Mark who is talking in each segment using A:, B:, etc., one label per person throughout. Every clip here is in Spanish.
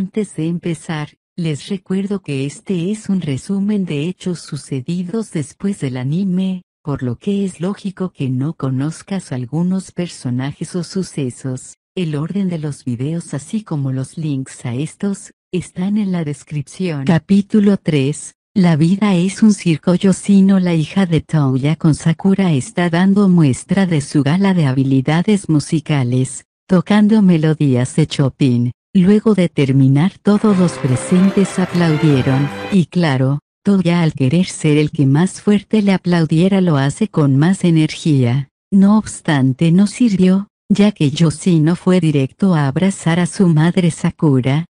A: Antes de empezar, les recuerdo que este es un resumen de hechos sucedidos después del anime, por lo que es lógico que no conozcas algunos personajes o sucesos. El orden de los videos así como los links a estos, están en la descripción. Capítulo 3 la vida es un circo Yoshino la hija de Touya con Sakura está dando muestra de su gala de habilidades musicales, tocando melodías de Chopin, Luego de terminar todos los presentes aplaudieron, y claro, Toya al querer ser el que más fuerte le aplaudiera lo hace con más energía. No obstante no sirvió, ya que Yoshino fue directo a abrazar a su madre Sakura.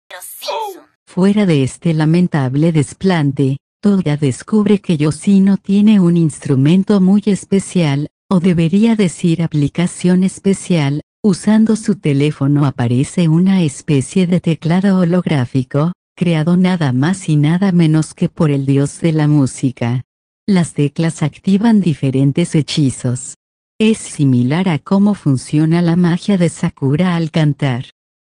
A: Fuera de este lamentable desplante, toda descubre que Yoshino tiene un instrumento muy especial, o debería decir aplicación especial, Usando su teléfono aparece una especie de teclado holográfico, creado nada más y nada menos que por el dios de la música. Las teclas activan diferentes hechizos. Es similar a cómo funciona la magia de Sakura al cantar.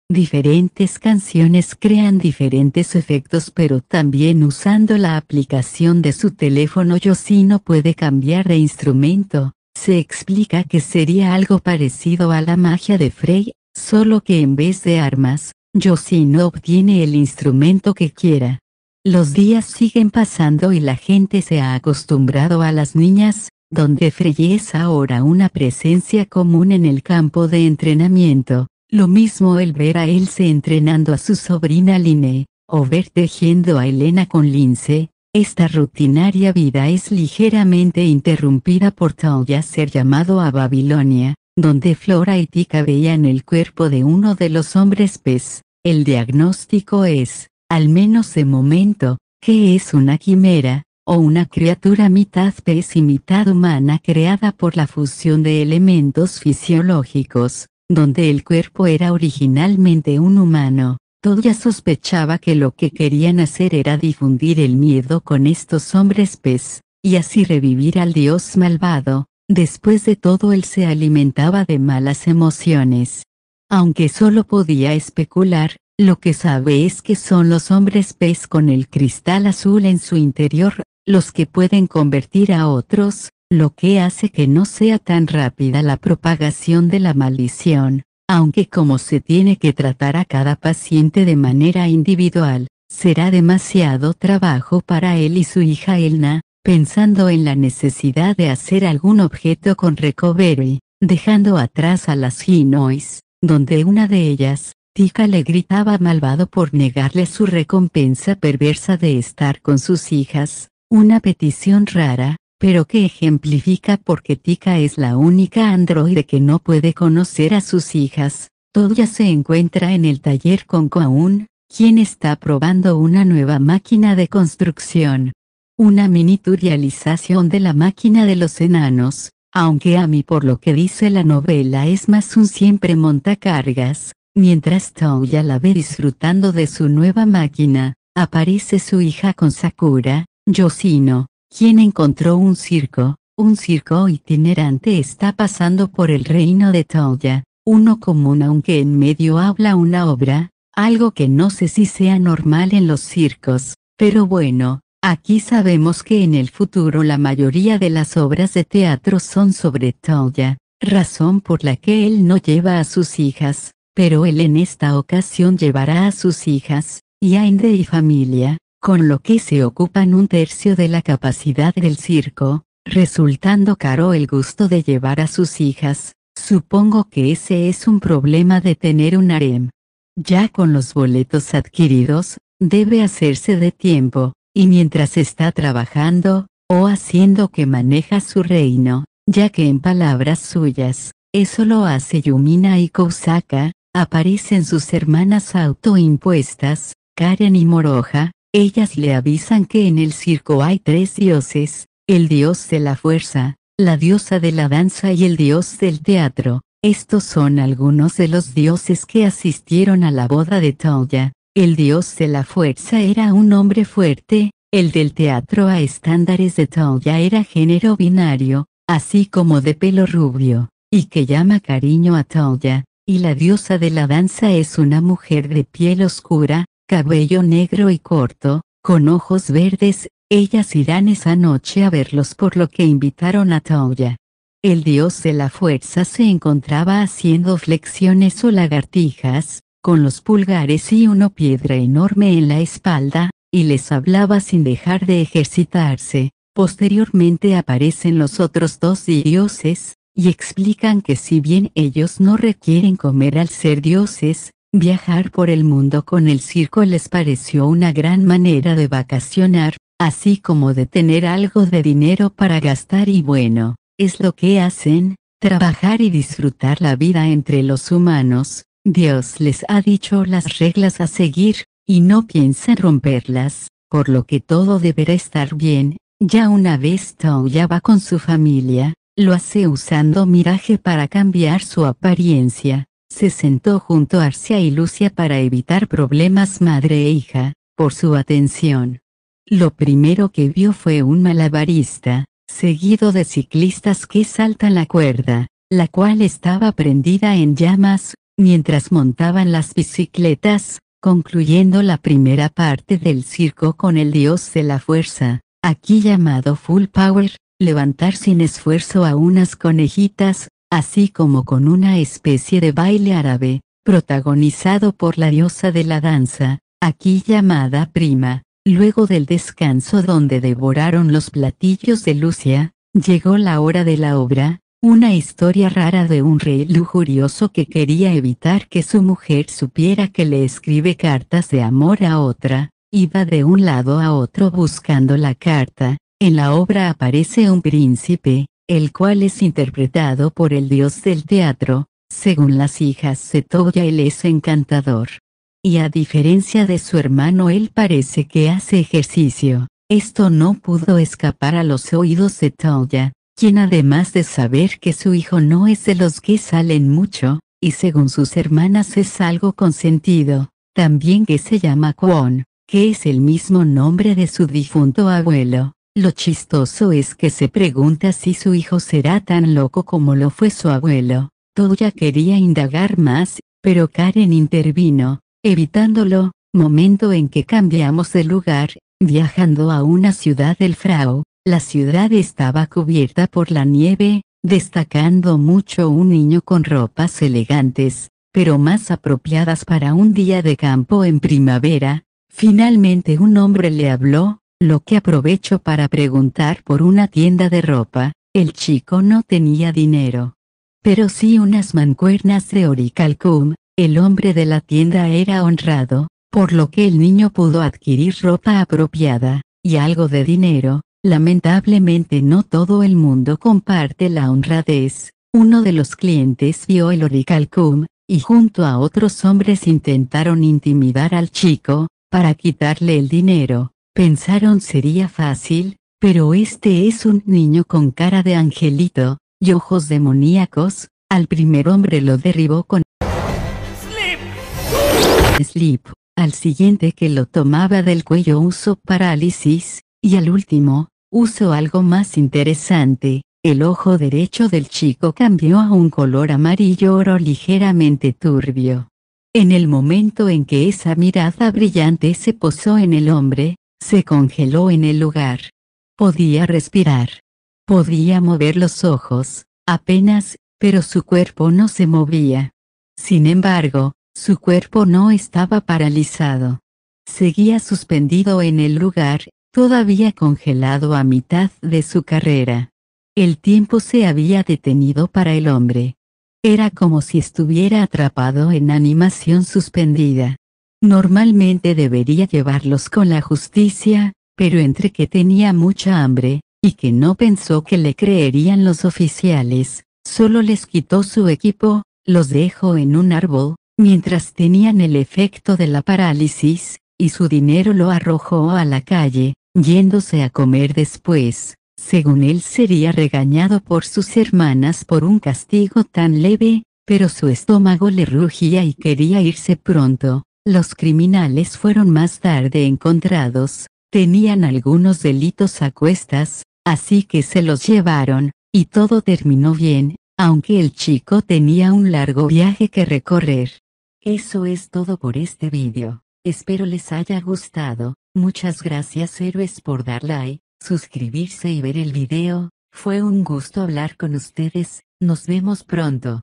A: Diferentes canciones crean diferentes efectos pero también usando la aplicación de su teléfono no puede cambiar de instrumento, se explica que sería algo parecido a la magia de Frey, solo que en vez de armas, no obtiene el instrumento que quiera. Los días siguen pasando y la gente se ha acostumbrado a las niñas, donde Frey es ahora una presencia común en el campo de entrenamiento. Lo mismo el ver a Else entrenando a su sobrina Line, o ver tejiendo a Elena con Lince, esta rutinaria vida es ligeramente interrumpida por ya ser llamado a Babilonia, donde Flora y Tika veían el cuerpo de uno de los hombres pez. El diagnóstico es, al menos de momento, que es una quimera, o una criatura mitad pez y mitad humana creada por la fusión de elementos fisiológicos, donde el cuerpo era originalmente un humano, ya sospechaba que lo que querían hacer era difundir el miedo con estos hombres pez, y así revivir al dios malvado, después de todo él se alimentaba de malas emociones. Aunque solo podía especular, lo que sabe es que son los hombres pez con el cristal azul en su interior, los que pueden convertir a otros, lo que hace que no sea tan rápida la propagación de la maldición aunque como se tiene que tratar a cada paciente de manera individual, será demasiado trabajo para él y su hija Elna, pensando en la necesidad de hacer algún objeto con Recovery, dejando atrás a las Hinois, donde una de ellas, Tika le gritaba malvado por negarle su recompensa perversa de estar con sus hijas, una petición rara, pero que ejemplifica porque Tika es la única androide que no puede conocer a sus hijas. Toya se encuentra en el taller con Koaun, quien está probando una nueva máquina de construcción. Una miniaturización de la máquina de los enanos, aunque a mí por lo que dice la novela es más un siempre montacargas, mientras Toya la ve disfrutando de su nueva máquina, aparece su hija con Sakura, Yoshino, quien encontró un circo, un circo itinerante está pasando por el reino de Toya, uno común aunque en medio habla una obra, algo que no sé si sea normal en los circos, pero bueno, aquí sabemos que en el futuro la mayoría de las obras de teatro son sobre Toya, razón por la que él no lleva a sus hijas, pero él en esta ocasión llevará a sus hijas, y inde y familia, con lo que se ocupan un tercio de la capacidad del circo, resultando caro el gusto de llevar a sus hijas, supongo que ese es un problema de tener un harem. Ya con los boletos adquiridos, debe hacerse de tiempo, y mientras está trabajando, o haciendo que maneja su reino, ya que en palabras suyas, eso lo hace Yumina y Kousaka, aparecen sus hermanas autoimpuestas, Karen y Moroja, ellas le avisan que en el circo hay tres dioses, el dios de la fuerza, la diosa de la danza y el dios del teatro. Estos son algunos de los dioses que asistieron a la boda de Toya. El dios de la fuerza era un hombre fuerte, el del teatro a estándares de Toya era género binario, así como de pelo rubio, y que llama cariño a Toya, y la diosa de la danza es una mujer de piel oscura, cabello negro y corto, con ojos verdes, ellas irán esa noche a verlos por lo que invitaron a Taoya. El dios de la fuerza se encontraba haciendo flexiones o lagartijas, con los pulgares y una piedra enorme en la espalda, y les hablaba sin dejar de ejercitarse. Posteriormente aparecen los otros dos dioses, y explican que si bien ellos no requieren comer al ser dioses, Viajar por el mundo con el circo les pareció una gran manera de vacacionar, así como de tener algo de dinero para gastar y bueno, es lo que hacen, trabajar y disfrutar la vida entre los humanos, Dios les ha dicho las reglas a seguir, y no piensan romperlas, por lo que todo deberá estar bien, ya una vez Tao ya va con su familia, lo hace usando miraje para cambiar su apariencia, se sentó junto a Arcia y Lucia para evitar problemas madre e hija, por su atención. Lo primero que vio fue un malabarista, seguido de ciclistas que saltan la cuerda, la cual estaba prendida en llamas, mientras montaban las bicicletas, concluyendo la primera parte del circo con el dios de la fuerza, aquí llamado Full Power, levantar sin esfuerzo a unas conejitas, así como con una especie de baile árabe, protagonizado por la diosa de la danza, aquí llamada Prima. Luego del descanso donde devoraron los platillos de Lucia, llegó la hora de la obra, una historia rara de un rey lujurioso que quería evitar que su mujer supiera que le escribe cartas de amor a otra, iba de un lado a otro buscando la carta, en la obra aparece un príncipe, el cual es interpretado por el dios del teatro, según las hijas Setoya él es encantador. Y a diferencia de su hermano él parece que hace ejercicio. Esto no pudo escapar a los oídos de Toya, quien además de saber que su hijo no es de los que salen mucho, y según sus hermanas es algo consentido, también que se llama Kwon, que es el mismo nombre de su difunto abuelo, lo chistoso es que se pregunta si su hijo será tan loco como lo fue su abuelo. Toya quería indagar más, pero Karen intervino, evitándolo, momento en que cambiamos de lugar, viajando a una ciudad del Frau. La ciudad estaba cubierta por la nieve, destacando mucho un niño con ropas elegantes, pero más apropiadas para un día de campo en primavera. Finalmente un hombre le habló, lo que aprovecho para preguntar por una tienda de ropa, el chico no tenía dinero. Pero sí unas mancuernas de oricalcum, el hombre de la tienda era honrado, por lo que el niño pudo adquirir ropa apropiada, y algo de dinero, lamentablemente no todo el mundo comparte la honradez. Uno de los clientes vio el oricalcum, y junto a otros hombres intentaron intimidar al chico, para quitarle el dinero, Pensaron sería fácil, pero este es un niño con cara de angelito, y ojos demoníacos, al primer hombre lo derribó con Sleep. al siguiente que lo tomaba del cuello usó parálisis, y al último, usó algo más interesante, el ojo derecho del chico cambió a un color amarillo oro ligeramente turbio. En el momento en que esa mirada brillante se posó en el hombre, se congeló en el lugar. Podía respirar. Podía mover los ojos, apenas, pero su cuerpo no se movía. Sin embargo, su cuerpo no estaba paralizado. Seguía suspendido en el lugar, todavía congelado a mitad de su carrera. El tiempo se había detenido para el hombre. Era como si estuviera atrapado en animación suspendida. Normalmente debería llevarlos con la justicia, pero entre que tenía mucha hambre, y que no pensó que le creerían los oficiales, solo les quitó su equipo, los dejó en un árbol, mientras tenían el efecto de la parálisis, y su dinero lo arrojó a la calle, yéndose a comer después. Según él sería regañado por sus hermanas por un castigo tan leve, pero su estómago le rugía y quería irse pronto. Los criminales fueron más tarde encontrados, tenían algunos delitos a cuestas, así que se los llevaron, y todo terminó bien, aunque el chico tenía un largo viaje que recorrer. Eso es todo por este vídeo. Espero les haya gustado, muchas gracias héroes por dar like, suscribirse y ver el video, fue un gusto hablar con ustedes, nos vemos pronto.